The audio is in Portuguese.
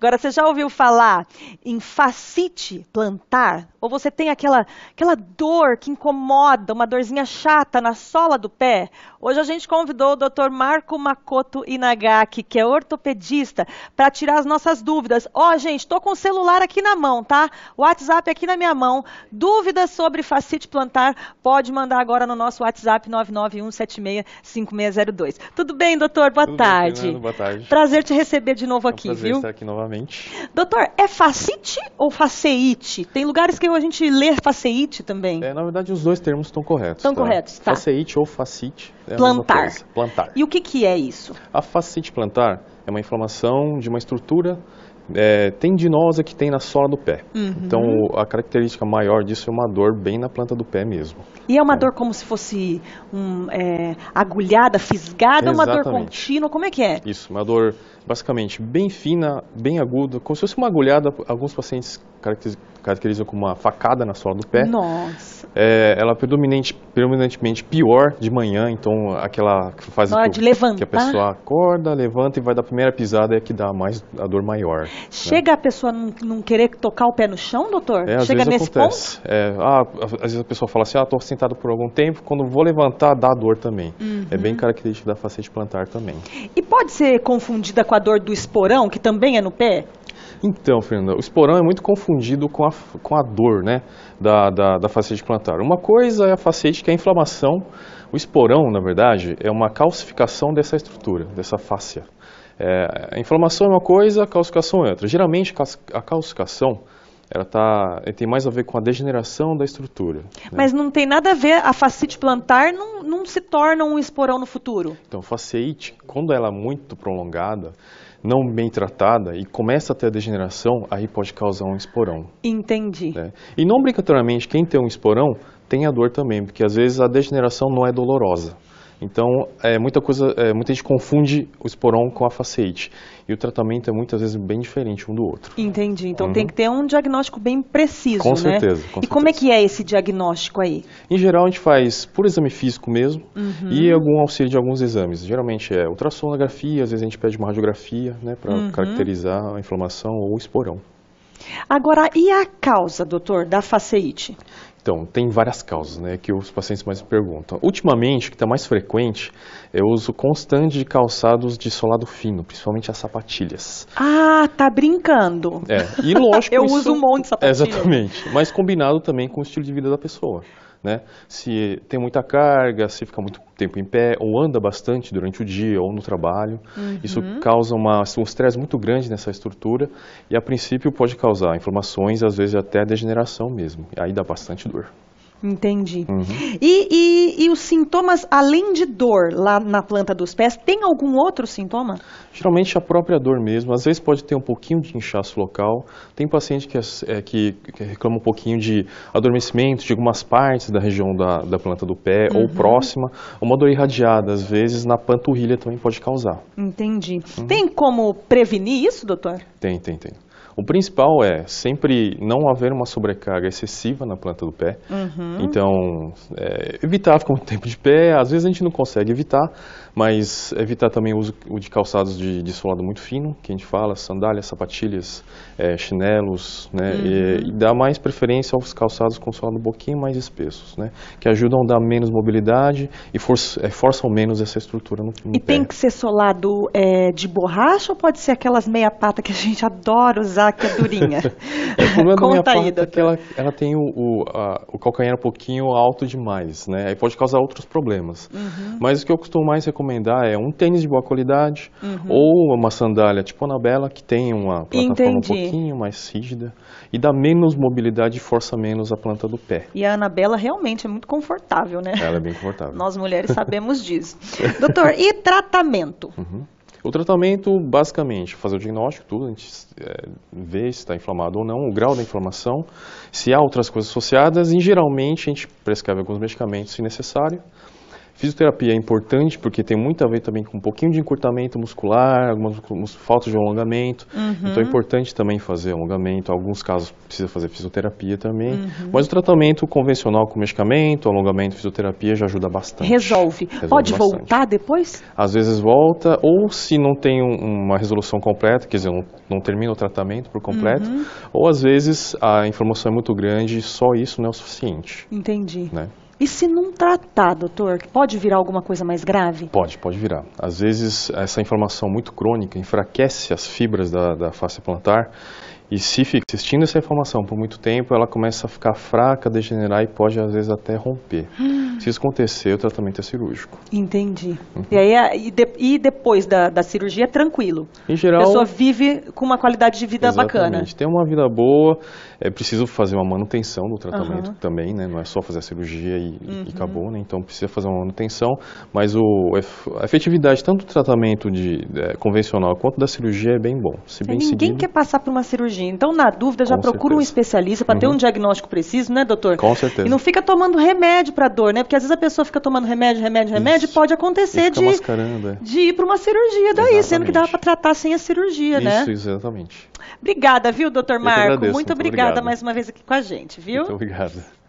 Agora, você já ouviu falar em facite plantar? Ou você tem aquela, aquela dor que incomoda, uma dorzinha chata na sola do pé? Hoje a gente convidou o Dr. Marco Makoto Inagaki, que é ortopedista, para tirar as nossas dúvidas. Ó, oh, gente, estou com o celular aqui na mão, tá? O WhatsApp aqui na minha mão. Dúvidas sobre facite plantar, pode mandar agora no nosso WhatsApp 991765602. Tudo bem, doutor? Boa Tudo tarde. Bem, Boa tarde. Prazer te receber de novo aqui, é um prazer viu? Estar aqui novamente. Doutor, é facite ou faceite? Tem lugares que a gente lê faceite também. É, na verdade, os dois termos estão corretos. Estão tá? corretos, tá. Faceite ou facite é plantar. Plantar. E o que, que é isso? A facite plantar é uma inflamação de uma estrutura é, tendinosa que tem na sola do pé. Uhum. Então, a característica maior disso é uma dor bem na planta do pé mesmo. E é uma é. dor como se fosse um, é, agulhada, fisgada, ou uma dor contínua? Como é que é? Isso, uma dor basicamente bem fina, bem aguda, como se fosse uma agulhada. Alguns pacientes caracteriza como uma facada na sola do pé. Nossa. É, ela é predominante, predominantemente pior de manhã, então aquela fase Na hora que, de levantar. que a pessoa acorda, levanta e vai dar a primeira pisada é que dá mais a dor maior. Né? Chega né? a pessoa não, não, querer tocar o pé no chão, doutor? É, Chega nesse acontece. ponto? É, ah, às vezes a pessoa fala assim, ah, estou sentado por algum tempo, quando vou levantar dá dor também. Uhum. É bem uhum. característico da facete plantar também. E pode ser confundida com a dor do esporão, que também é no pé? Então, Fernanda, o esporão é muito confundido com a, com a dor né, da, da, da facete plantar. Uma coisa é a facete que é a inflamação. O esporão, na verdade, é uma calcificação dessa estrutura, dessa fáscia. É, a inflamação é uma coisa, a calcificação é outra. Geralmente, a calcificação ela tá, tem mais a ver com a degeneração da estrutura. Né? Mas né? não tem nada a ver, a fascite plantar não, não se torna um esporão no futuro? Então, fascite quando ela é muito prolongada, não bem tratada e começa a ter a degeneração, aí pode causar um esporão. Entendi. Né? E não obrigatoriamente, quem tem um esporão tem a dor também, porque às vezes a degeneração não é dolorosa. Então, é, muita coisa, é, muita gente confunde o esporão com a faceite. E o tratamento é muitas vezes bem diferente um do outro. Entendi. Então uhum. tem que ter um diagnóstico bem preciso, com né? certeza, né? Com e certeza. E como é que é esse diagnóstico aí? Em geral, a gente faz por exame físico mesmo uhum. e algum auxílio de alguns exames. Geralmente é ultrassonografia, às vezes a gente pede uma radiografia, né, para uhum. caracterizar a inflamação ou o esporão. Agora, e a causa, doutor, da faceite? Então, tem várias causas né, que os pacientes mais perguntam. Ultimamente, o que está mais frequente é o uso constante de calçados de solado fino, principalmente as sapatilhas. Ah, tá brincando. É, e lógico. Eu isso, uso um monte de sapatilhas. Exatamente, mas combinado também com o estilo de vida da pessoa. Né? Se tem muita carga, se fica muito tempo em pé, ou anda bastante durante o dia, ou no trabalho. Uhum. Isso causa uma, assim, um estresse muito grande nessa estrutura e, a princípio, pode causar inflamações, às vezes até degeneração mesmo. Aí dá bastante dor. Entendi. Uhum. E, e, e, os sintomas, além de dor lá na planta dos pés, tem algum outro sintoma? Geralmente a própria dor mesmo. Às vezes pode ter um pouquinho de inchaço local. Tem paciente que, é, é que, que reclama um pouquinho de adormecimento de algumas partes da região da, da planta do pé uhum. ou próxima. Uma dor irradiada, às vezes, na panturrilha também pode causar. Entendi. Uhum. Tem como prevenir isso, doutor? Tem, tem, tem. O principal é sempre não haver uma sobrecarga excessiva na planta do pé. Uhum. Então, é, evitar ficar muito tempo de pé. Às vezes a gente não consegue evitar, mas evitar também o uso de calçados de, de solado muito fino, que a gente fala, sandálias, sapatilhas, é, chinelos, né? Uhum. E, e dar mais preferência aos calçados com solado um pouquinho mais espessos, né? Que ajudam a dar menos mobilidade e for, é, forçam menos essa estrutura no, no e pé. E tem que ser solado é, de borracha ou pode ser aquelas meia-pata que a gente adora usar? é durinha. o problema Conta da minha aí, é que ela, ela tem o, o, a, o, calcanhar um pouquinho alto demais, né? Aí pode causar outros problemas. Uhum. Mas o que eu costumo mais recomendar é um tênis de boa qualidade uhum. ou uma sandália tipo Anabela, que tem uma plataforma Entendi. um pouquinho mais rígida e dá menos mobilidade e força menos a planta do pé. E a Anabela realmente é muito confortável, né? Ela é bem confortável. Nós mulheres sabemos disso. Doutor, e tratamento? Uhum. O tratamento, basicamente, fazer o diagnóstico, tudo, a gente é, vê se está inflamado ou não, o grau da inflamação, se há outras coisas associadas, e geralmente a gente prescreve alguns medicamentos se necessário, Fisioterapia é importante porque tem muito a ver também com um pouquinho de encurtamento muscular, algumas faltas de alongamento. Uhum. Então é importante também fazer alongamento. Em alguns casos precisa fazer fisioterapia também. Uhum. Mas o tratamento convencional com medicamento, alongamento, fisioterapia já ajuda bastante. Resolve. Resolve Pode bastante. voltar depois? Às vezes volta, ou se não tem uma resolução completa, quer dizer, não, não termina o tratamento por completo, uhum. ou às vezes a informação é muito grande e só isso não é o suficiente. Entendi. Né? E se não tratar, doutor, pode virar alguma coisa mais grave? Pode, pode virar. Às vezes, essa inflamação muito crônica enfraquece as fibras da, da face plantar e se fica existindo essa inflamação por muito tempo, ela começa a ficar fraca, degenerar e pode, às vezes, até romper. Hum. Se isso acontecer, o tratamento é cirúrgico. Entendi. Uhum. E, aí, é, e, de, e depois da, da, cirurgia, é tranquilo. Em geral. A pessoa vive com uma qualidade de vida exatamente. bacana. Tem uma vida boa, é preciso fazer uma manutenção do tratamento uhum. também, né? Não é só fazer a cirurgia e, uhum. e, acabou, né? Então precisa fazer uma manutenção, mas o, é a efetividade tanto do tratamento de, é, convencional quanto da cirurgia é bem bom. Se bem Ninguém seguido, quer passar por uma cirurgia. Então, na dúvida, já com procura certeza. um especialista para ter uhum. um diagnóstico preciso, né, doutor? Com certeza. E não fica tomando remédio para dor, né? Porque às vezes a pessoa fica tomando remédio, remédio, remédio, Isso. pode acontecer de, de ir para uma cirurgia daí, exatamente. sendo que dava para tratar sem a cirurgia, Isso, né? Isso, exatamente. Obrigada, viu, doutor Marco? Agradeço, muito, muito obrigada mais uma vez aqui com a gente, viu? Muito obrigada.